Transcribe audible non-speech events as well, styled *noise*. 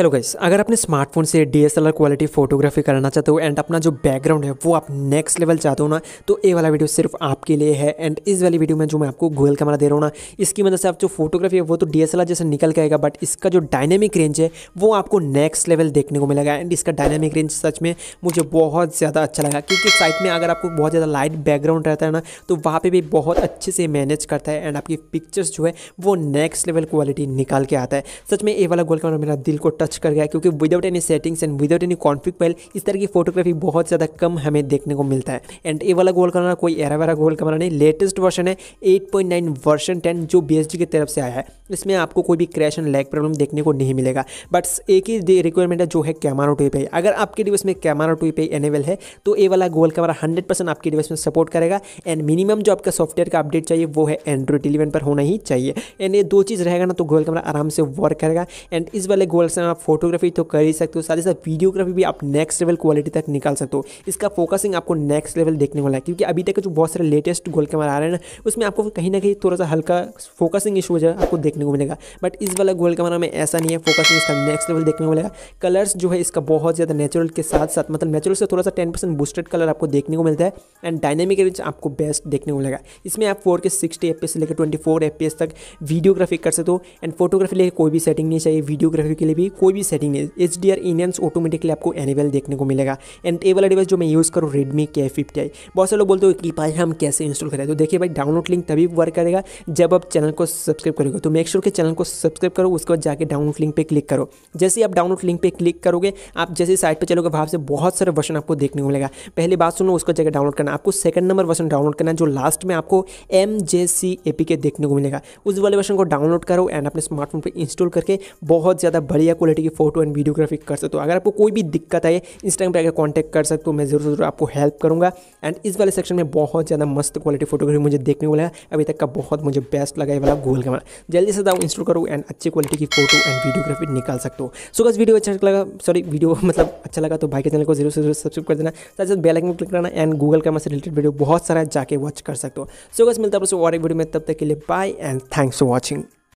hello guys अगर अपने smartphone से डीएसएलआर क्वालिटी फोटोग्राफी करना चाहते हो एंड अपना जो बैकग्राउंड है वो आप नेक्स्ट लेवल चाहते हो ना तो ये वाला वीडियो सिर्फ आपके लिए है एंड इस वाली वीडियो में जो मैं आपको गूगल कैमरा दे रहा हूँ ना इसकी मदद से आप जो फोटोग्राफी है वो तो डी जैसे निकल के आएगा बट इसका जो डायनेमिक रेंज है वो आपको नेक्स्ट लेवल देखने को मिलेगा एंड इसका डायनेमिक रेंज सच में मुझे बहुत ज़्यादा अच्छा लगा क्योंकि साइट में अगर आपको बहुत ज़्यादा लाइट बैकग्राउंड रहता है ना तो वहाँ पर भी बहुत अच्छे से मैनेज करता है एंड आपकी पिक्चर्स जो है वो नेक्स्ट लेवल क्वालिटी निकाल के आता है सच में ये वाला गोल कैमरा मेरा दिल को टच टच कर गया क्योंकि without any settings and without any conflict पहले इस तरह की फोटोग्राफी बहुत ज़्यादा कम हमें देखने को मिलता है एंड ए वाला गोल कैमरा कोई एरा वाला गोल कैमरा नहीं लेटेस्ट वर्षन है एट वर्षन टेन जो बी की तरफ से आया है इसमें आपको कोई भी क्रैश एंड लैग प्रॉब्लम देखने को नहीं मिलेगा बट एक ही रिक्वायरमेंट है जो है कैमरा टू पे अगर आपके डिवाइस में कैमरा टू पे एनेबल है तो ए वाला गोल कैमरा हंड्रेड आपके डिवाइस में सपोर्ट करेगा एंड मिनिमम जो आपका सॉफ्टवेयर का अपडेट चाहिए वो है एंड्रॉइड इलेवन पर होना ही चाहिए एंड ये दो चीज़ रहेगा ना तो गोल कैमरा आराम से वर्क करेगा एंड इस वाले गोल कैमरा आप फोटोग्राफी तो कर ही सकते हो साथ ही साथ वीडियोग्राफी भी आप नेक्स्ट लेवल क्वालिटी तक निकाल सकते हो इसका फोकसिंग आपको नेक्स्ट लेवल देखने वाला है क्योंकि अभी तक जो बहुत सारे लेटेस्ट गोल कैमरा आ रहे हैं ना उसमें आपको कहीं ना कहीं थोड़ा सा हल्का फोकसिंग इशू जो आपको देखने को मिलेगा बट इस वाला गोल कैमरा में ऐसा नहीं है फोकसिंग इसका नेक्स्ट लेवल देखने को मिलेगा कलर्स जो है इसका बहुत ज़्यादा नेचुरल के साथ साथ मतलब नेचुरल से थोड़ा सा टेन परसेंट बूस्टेड कलर आपको देखने को मिलता है एंड डायनेमिक रिच आपको बेस्ट देखने को मिलेगा इसमें आप फोर के सिक्सटी एफ से लेकर ट्वेंटी फोर एफ तक वीडियोग्राफी कर सकते हो एंड फोटोग्राफी लेकर कोई भी सेटिंग नहीं चाहिए वीडियोग्राफी के लिए भी कोई भी सेटिंग नहीं H D R enhance automatically आपको एनेबल देखने को मिलेगा एंड ए वाला डिवाइस जो मैं यूज़ करूँ रेडमी के फिफ्टी आई बहुत से लोग बोलते हो कि भाई हम कैसे इंस्टॉल करें तो देखिए भाई डाउनलोड लिंक तभी वर्क करेगा जब आप चैनल को सब्सक्राइब करोगे तो मेक श्योर के चैनल को सब्सक्राइब करो उसके बाद जाकर डाउनलोड लिंक पर क्लिक करो जैसे आप डाउनलोड लिंक पर क्लिक करोगे आप जैसे साइट पर चलोगे भाव से बहुत सारे वर्षन आपको देखने को मिलेगा पहले बात सुनो उसको जाकर डाउनलोड करना आपको सेकंड नंबर वर्षन डाउनलोड करना जो लास्ट में आपको M J C A P के देखने को मिलेगा उस वाले वर्षन को डाउनलोड करो एंड अपने स्मार्टफोन पर इंस्टॉल करके बहुत ज़्यादा बढ़िया को क्वालिटी की फोटो एंड वीडियोग्राफी कर सकते हो अगर आपको कोई भी दिक्कत आए इंस्टाग्राम पर अगर कॉन्टैक्ट कर सकते हो मैं जरूर जरूर आपको हेल्प करूँगा एंड इस वाले सेक्शन में बहुत ज़्यादा मस्त क्वालिटी फोटोग्राफी मुझे देखने को लगा अभी तक का बहुत मुझे बेस्ट लगा ये वाला गोल कैमरा जल्दी से जाऊँ इंस्टॉल करूँ एंड अच्छी क्वालिटी की फोटो एंड वीडियोग्राफी निकाल सकते हो सो बस वीडियो अच्छा लगा सॉरी वीडियो *laughs* मतलब अच्छा लगा तो भाई के चैनल को जरूर से जरूर सब्सक्राइब कर देना साथ साथ बेल आइकन क्लिक करना एंड गूगल कैमरा से रिलेटेड वीडियो बहुत सारा जाके वॉच कर सकते हो सो बस मिलता है और एक वीडियो में तब तक के लिए bye and thanks for watching